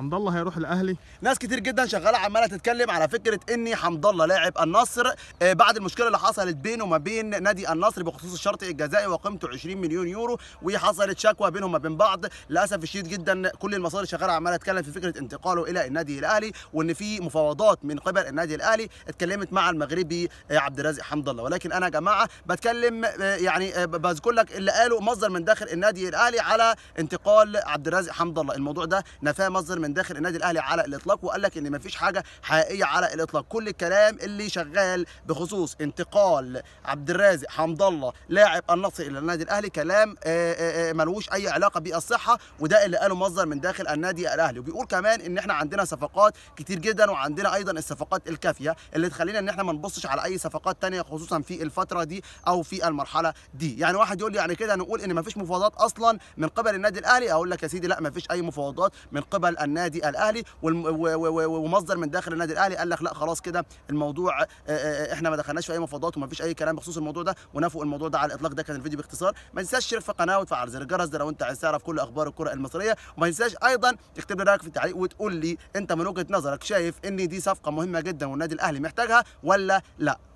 حمد الله هيروح الاهلي ناس كتير جدا شغاله عماله تتكلم على فكره اني حمد الله لاعب النصر آه، بعد المشكله اللي حصلت بينه وما بين نادي النصر بخصوص الشرط الجزائي وقيمته 20 مليون يورو وحصلت شكوى بينهم وما بين بعض للاسف الشديد جدا كل المصادر شغاله عماله تتكلم في فكره انتقاله الى النادي الاهلي وان في مفاوضات من قبل النادي الاهلي اتكلمت مع المغربي آه، عبد الرازق حمد الله ولكن انا يا جماعه بتكلم آه، يعني بذكر لك اللي قاله مصدر من داخل النادي الاهلي على انتقال عبد الرازق حمد الله الموضوع ده نفاه مصدر من من داخل النادي الاهلي على الاطلاق وقال لك ان مفيش حاجه حقيقيه على الاطلاق كل الكلام اللي شغال بخصوص انتقال عبد الرازق حمد الله لاعب النصر الى النادي الاهلي كلام آه، آه، آه، ملوش اي علاقه بالصحه وده اللي قاله مصدر من داخل النادي الاهلي وبيقول كمان ان احنا عندنا صفقات كتير جدا وعندنا ايضا الصفقات الكافيه اللي تخلينا ان احنا ما نبصش على اي صفقات ثانيه خصوصا في الفتره دي او في المرحله دي يعني واحد يقول لي يعني كده نقول ان مفيش مفاوضات اصلا من قبل النادي الاهلي اقول لك يا سيدي لا مفيش اي مفاوضات من قبل النادي النادي الاهلي ومصدر من داخل النادي الاهلي قال لك لا خلاص كده الموضوع آه، آه، آه، احنا ما دخلناش في اي مفاوضات وما فيش اي كلام بخصوص الموضوع ده ونفوا الموضوع ده على الاطلاق ده كان الفيديو باختصار ما تنساش تشترك في القناه وتفعل زر الجرس ده لو انت عايز تعرف كل اخبار الكره المصريه وما تنساش ايضا تكتب لي رايك في التعليق وتقول لي انت من وجهه نظرك شايف ان دي صفقه مهمه جدا والنادي الاهلي محتاجها ولا لا